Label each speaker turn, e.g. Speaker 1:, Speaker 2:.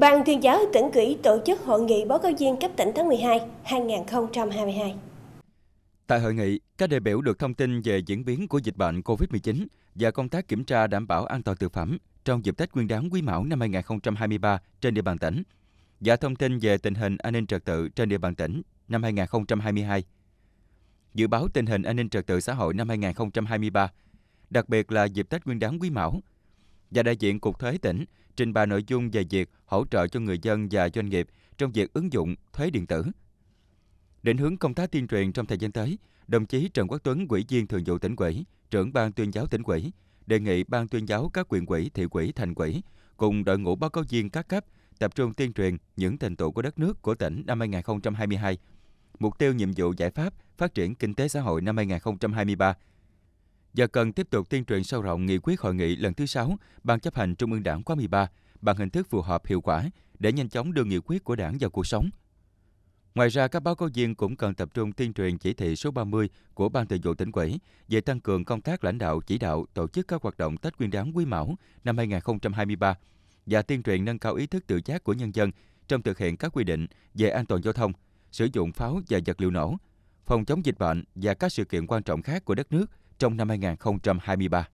Speaker 1: Ban tuyên giáo tỉnh ủy tổ chức hội nghị báo cáo viên cấp tỉnh tháng 12 2022. Tại hội nghị, các đại biểu được thông tin về diễn biến của dịch bệnh COVID-19 và công tác kiểm tra đảm bảo an toàn thực phẩm trong dịp Tết Nguyên đán Quý Mão năm 2023 trên địa bàn tỉnh và thông tin về tình hình an ninh trật tự trên địa bàn tỉnh năm 2022. Dự báo tình hình an ninh trật tự xã hội năm 2023, đặc biệt là dịp Tết Nguyên đán Quý Mão – và đại diện Cục Thuế tỉnh trình bày nội dung về việc hỗ trợ cho người dân và doanh nghiệp trong việc ứng dụng thuế điện tử. Định hướng công tác tuyên truyền trong thời gian tới, đồng chí Trần Quốc Tuấn, Ủy viên Thường vụ tỉnh ủy, trưởng ban tuyên giáo tỉnh ủy, đề nghị ban tuyên giáo các quyền quỹ, thị quỹ, thành quỹ cùng đội ngũ báo cáo viên các cấp tập trung tuyên truyền những thành tựu của đất nước của tỉnh năm 2022, mục tiêu nhiệm vụ giải pháp phát triển kinh tế xã hội năm 2023 và cần tiếp tục tuyên truyền sâu rộng nghị quyết hội nghị lần thứ 6 Ban chấp hành Trung ương Đảng khóa 13 bằng hình thức phù hợp hiệu quả để nhanh chóng đưa nghị quyết của đảng vào cuộc sống. Ngoài ra, các báo cáo viên cũng cần tập trung tuyên truyền chỉ thị số 30 của Ban Thường vụ tỉnh ủy về tăng cường công tác lãnh đạo chỉ đạo tổ chức các hoạt động Tết Nguyên đán Quý Mão năm 2023 và tuyên truyền nâng cao ý thức tự giác của nhân dân trong thực hiện các quy định về an toàn giao thông, sử dụng pháo và vật liệu nổ, phòng chống dịch bệnh và các sự kiện quan trọng khác của đất nước – trong năm 2023.